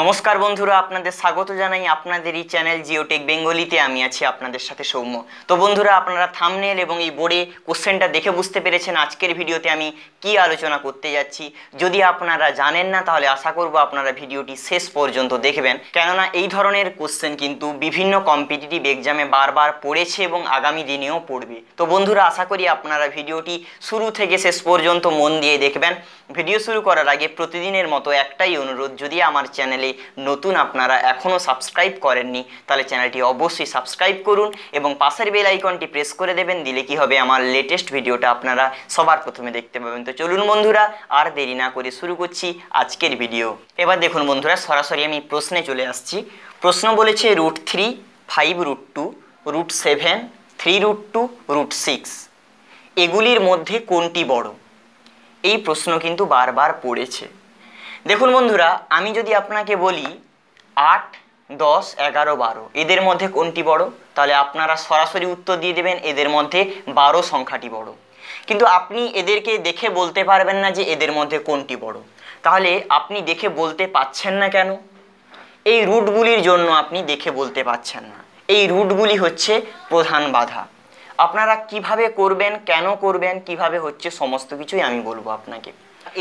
নমস্কার বন্ধুরা আপনাদের স্বাগত জানাই আপনাদের এই চ্যানেল জিওটেক বেঙ্গলিতে আমি আছি আপনাদের সাথে সৌম্য তো বন্ধুরা আপনারা থামনেল এবং এই বোর্ডে কোশ্চেনটা দেখে বুঝতে পেরেছেন আজকের ভিডিওতে আমি কি আলোচনা করতে যাচ্ছি যদি আপনারা জানেন না তাহলে আশা করব আপনারা ভিডিওটি শেষ পর্যন্ত দেখবেন কেননা এই ধরনের কোশ্চেন কিন্তু বিভিন্ন কম্পিটিটিভ এক্সামে বারবার পড়েছে এবং আগামী দিনেও পড়বে তো বন্ধুরা আশা করি আপনারা ভিডিওটি শুরু থেকে শেষ পর্যন্ত মন দিয়ে দেখবেন ভিডিও শুরু করার আগে প্রতিদিনের মতো একটাই অনুরোধ যদি আমার চ্যানেল চ্যানেলে নতুন আপনারা এখনও সাবস্ক্রাইব করেননি তাহলে চ্যানেলটি অবশ্যই সাবস্ক্রাইব করুন এবং পাশের বেল আইকনটি প্রেস করে দেবেন দিলে কি হবে আমার লেটেস্ট ভিডিওটা আপনারা সবার প্রথমে দেখতে পাবেন তো চলুন বন্ধুরা আর দেরি না করে শুরু করছি আজকের ভিডিও এবার দেখুন বন্ধুরা সরাসরি আমি প্রশ্নে চলে আসছি প্রশ্ন বলেছে root three five root two root seven three root two root six এগুলির মধ্যে কোনটি বড় এই প্রশ্ন কিন্তু বারবার পড়েছে দেখুন বন্ধুরা আমি যদি আপনাকে বলি আট দশ এগারো বারো এদের মধ্যে কোনটি বড় তাহলে আপনারা সরাসরি উত্তর দিয়ে দেবেন এদের মধ্যে বারো সংখ্যাটি বড় কিন্তু আপনি এদেরকে দেখে বলতে পারবেন না যে এদের মধ্যে কোনটি বড় তাহলে আপনি দেখে বলতে পাচ্ছেন না কেন এই রুটগুলির জন্য আপনি দেখে বলতে পাচ্ছেন না এই রুটগুলি হচ্ছে প্রধান বাধা আপনারা কিভাবে করবেন কেন করবেন কিভাবে হচ্ছে সমস্ত কিছুই আমি বলবো আপনাকে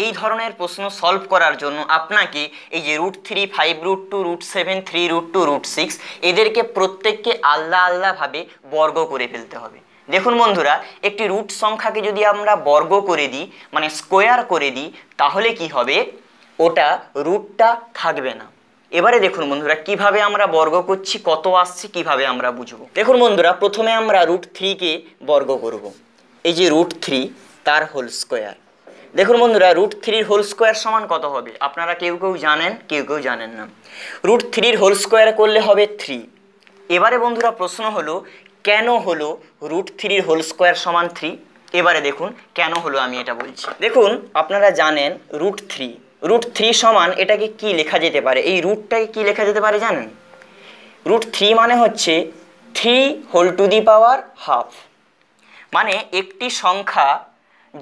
এই ধরনের প্রশ্ন সলভ করার জন্য আপনাকে এই যে root three five root two root seven three root two root six এদেরকে প্রত্যেককে আল্লাহ আল্লাহভাবে বর্গ করে ফেলতে হবে দেখুন বন্ধুরা একটি রুট সংখ্যাকে যদি আমরা বর্গ করে দিই মানে স্কোয়ার করে দিই তাহলে কি হবে ওটা রুটটা থাকবে না এবারে দেখুন বন্ধুরা কিভাবে আমরা বর্গ করছি কত আসছে কিভাবে আমরা বুঝবো দেখুন বন্ধুরা প্রথমে আমরা রুট থ্রিকে বর্গ করব এই যে রুট থ্রি তার হোল স্কোয়ার দেখুন বন্ধুরা রুট থ্রির হোল স্কোয়ার সমান কত হবে আপনারা কেউ কেউ জানেন কেউ কেউ জানেন না রুট থ্রির হোল স্কোয়ার করলে হবে থ্রি এবারে বন্ধুরা প্রশ্ন হলো কেন হলো রুট থ্রির হোল স্কোয়ার সমান থ্রি এবারে দেখুন কেন হলো আমি এটা বলছি দেখুন আপনারা জানেন রুট থ্রি রুট থ্রি সমান এটাকে কি লেখা যেতে পারে এই রুটটাকে কি লেখা যেতে পারে জানেন রুট থ্রি মানে হচ্ছে three whole to the power half মানে একটি সংখ্যা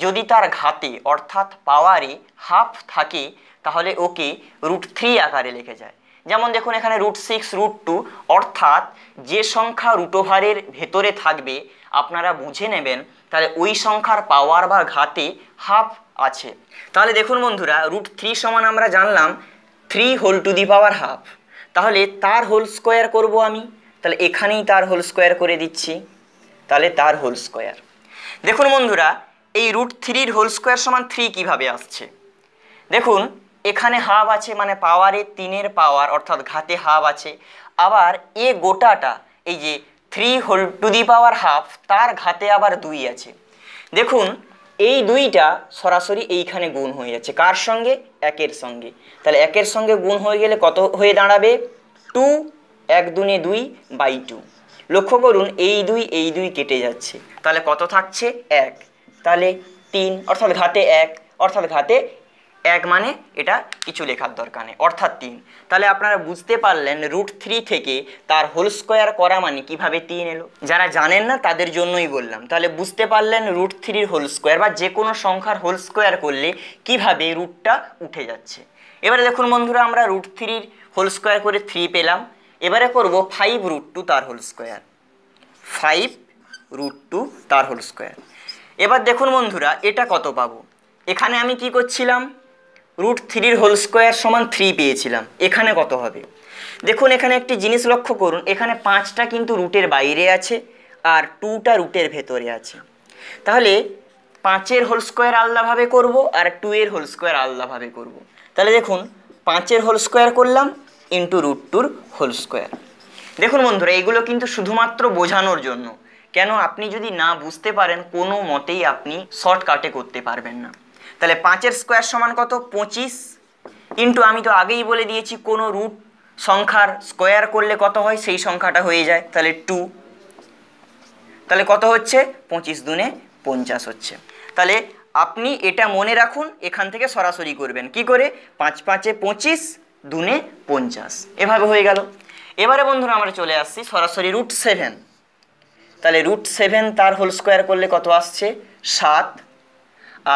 যদি তার ঘাতে অর্থাৎ পাওয়ারে হাফ থাকে তাহলে ওকে রুট থ্রি আকারে লেখে যায় যেমন দেখুন এখানে রুট সিক্স রুট টু অর্থাৎ যে সংখ্যা রুটোভারের ভেতরে থাকবে আপনারা বুঝে নেবেন তাহলে ওই সংখ্যার পাওয়ার বা ঘাতে হাফ আছে তাহলে দেখুন বন্ধুরা রুট থ্রি সমান আমরা জানলাম three whole to the power half তাহলে তার হোল স্কোয়ার করব আমি তাহলে এখানেই তার হোল স্কোয়ার করে দিচ্ছি তাহলে তার হোল স্কোয়ার দেখুন বন্ধুরা এই রুট থ্রির হোল স্কোয়ার সমান থ্রি কীভাবে আসছে দেখুন এখানে হাফ আছে মানে পাওয়ারে তিনের পাওয়ার অর্থাৎ ঘাতে হাফ আছে আবার এ গোটাটা এই যে three whole to the power half তার ঘাতে আবার দুই আছে দেখুন এই দুইটা সরাসরি এইখানে গুণ হয়ে যাচ্ছে কার সঙ্গে একের সঙ্গে তাহলে একের সঙ্গে গুণ হয়ে গেলে কত হয়ে দাঁড়াবে টু এক দুনে দুই বাই টু লক্ষ্য করুন এই দুই এই দুই কেটে যাচ্ছে তাহলে কত থাকছে এক তাহলে তিন অর্থাৎ ঘাতে এক অর্থাৎ ঘাতে এক মানে এটা কিছু লেখার দরকার নেই অর্থাৎ তিন তাহলে আপনারা বুঝতে পারলেন রুট থ্রি থেকে তার হোল স্কোয়ার করা মানে কিভাবে তিন এলো যারা জানেন না তাদের জন্যই বললাম তাহলে বুঝতে পারলেন রুট থ্রির হোল স্কোয়ার বা যে কোনো সংখ্যার হোল স্কোয়ার করলে কিভাবে রুটটা উঠে যাচ্ছে এবারে দেখুন বন্ধুরা আমরা রুট থ্রির হোল স্কোয়ার করে থ্রি পেলাম এবারে করব ফাইভ রুট টু তার whole square five root two তার হোল স্কোয়ার এবার দেখুন বন্ধুরা এটা কত পাবো এখানে আমি কি করছিলাম রুট থ্রির হোল স্কোয়ার সমান থ্রি পেয়েছিলাম এখানে কত হবে দেখুন এখানে একটি জিনিস লক্ষ্য করুন এখানে পাঁচটা কিন্তু রুটের বাইরে আছে আর টুটা রুটের ভেতরে আছে তাহলে পাঁচের হোল স্কোয়ার আলাদাভাবে করব আর টু এর হোল স্কোয়ার আলাদাভাবে করব। তাহলে দেখুন পাঁচের হোল স্কোয়ার করলাম ইন্টু রুট টুর হোল স্কোয়ার দেখুন বন্ধুরা এগুলো কিন্তু শুধুমাত্র বোঝানোর জন্য কেন আপনি যদি না বুঝতে পারেন কোনো মতেই আপনি শর্টকাটে করতে পারবেন না তাহলে পাঁচের স্কোয়ার সমান কত পঁচিশ ইন্টু আমি তো আগেই বলে দিয়েছি কোনো রুট সংখ্যার স্কোয়ার করলে কত হয় সেই সংখ্যাটা হয়ে যায় তাহলে টু তাহলে কত হচ্ছে পঁচিশ দুনে পঞ্চাশ হচ্ছে তাহলে আপনি এটা মনে রাখুন এখান থেকে সরাসরি করবেন কি করে পাঁচ পাঁচে পঁচিশ দুনে পঞ্চাশ এভাবে হয়ে গেল এবারে বন্ধুরা আমরা চলে আসছি সরাসরি রুট সেভেন তাহলে রুট সেভেন তার হোল স্কোয়ার করলে কত আসছে সাত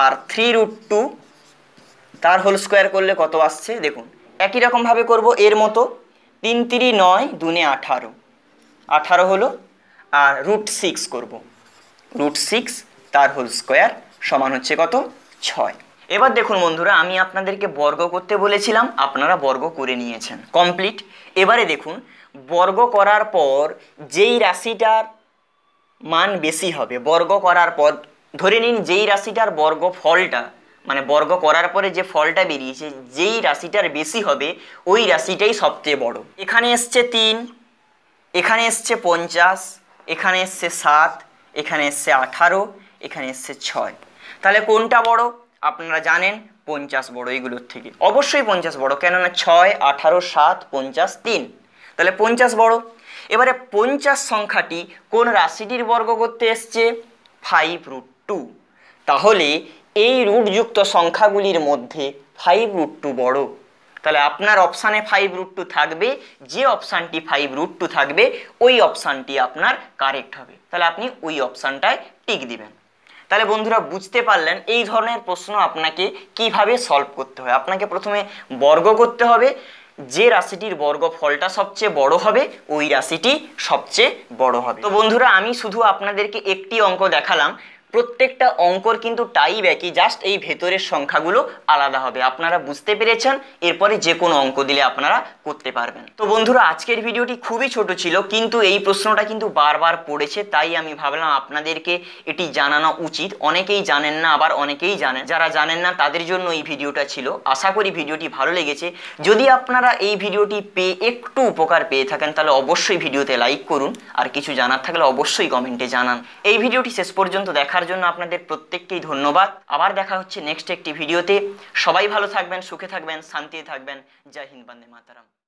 আর থ্রি রুট টু তার হোল স্কোয়ার করলে কত আসছে দেখুন একই রকমভাবে করব এর মতো তিন তিরি নয় দুনে আঠারো আঠারো হলো আর রুট সিক্স করবো রুট সিক্স তার হোল স্কোয়ার সমান হচ্ছে কত ছয় এবার দেখুন বন্ধুরা আমি আপনাদেরকে বর্গ করতে বলেছিলাম আপনারা বর্গ করে নিয়েছেন কমপ্লিট এবারে দেখুন বর্গ করার পর যেই রাশিটার মান বেশি হবে বর্গ করার পর ধরে নিন যেই রাশিটার বর্গ ফলটা মানে বর্গ করার পরে যে ফলটা বেরিয়েছে যেই রাশিটার বেশি হবে ওই রাশিটাই সবচেয়ে বড় এখানে এসছে তিন এখানে এসছে পঞ্চাশ এখানে এসছে সাত এখানে এসছে আঠারো এখানে এসছে ছয় তাহলে কোনটা বড় আপনারা জানেন পঞ্চাশ বড় এইগুলোর থেকে অবশ্যই পঞ্চাশ বড় কেননা ছয় আঠারো সাত পঞ্চাশ তিন তাহলে পঞ্চাশ বড় এবারে পঞ্চাশ সংখ্যাটি কোন রাশিটির বর্গ করতে এসছে ফাইভ রুট টু তাহলে এই রুটযুক্ত সংখ্যাগুলির মধ্যে ফাইভ রুট টু বড় তাহলে আপনার অপশানে ফাইভ রুট টু থাকবে যে অপশানটি ফাইভ রুট টু থাকবে ওই অপশানটি আপনার কারেক্ট হবে তাহলে আপনি ওই অপশানটায় টিক দিবেন তাহলে বন্ধুরা বুঝতে পারলেন এই ধরনের প্রশ্ন আপনাকে কিভাবে সলভ করতে হয় আপনাকে প্রথমে বর্গ করতে হবে যে রাশিটির বর্গফলটা সবচেয়ে বড় হবে ওই রাশিটি সবচেয়ে বড় হবে তো বন্ধুরা আমি শুধু আপনাদেরকে একটি অঙ্ক দেখালাম প্রত্যেকটা অঙ্কর কিন্তু টাইপ একই জাস্ট এই ভেতরের সংখ্যাগুলো আলাদা হবে আপনারা বুঝতে পেরেছেন এরপরে যে কোনো অঙ্ক দিলে আপনারা করতে পারবেন তো বন্ধুরা আজকের ভিডিওটি খুবই ছোট ছিল কিন্তু এই প্রশ্নটা কিন্তু বারবার পড়েছে তাই আমি ভাবলাম আপনাদেরকে এটি জানানো উচিত অনেকেই জানেন না আবার অনেকেই জানেন যারা জানেন না তাদের জন্য এই ভিডিওটা ছিল আশা করি ভিডিওটি ভালো লেগেছে যদি আপনারা এই ভিডিওটি পেয়ে একটু উপকার পেয়ে থাকেন তাহলে অবশ্যই ভিডিওতে লাইক করুন আর কিছু জানার থাকলে অবশ্যই কমেন্টে জানান এই ভিডিওটি শেষ পর্যন্ত দেখা দেখার জন্য আপনাদের প্রত্যেককেই ধন্যবাদ আবার দেখা হচ্ছে নেক্সট একটি ভিডিওতে সবাই ভালো থাকবেন সুখে থাকবেন শান্তিতে থাকবেন জয় হিন্দ বন্দে মাতারাম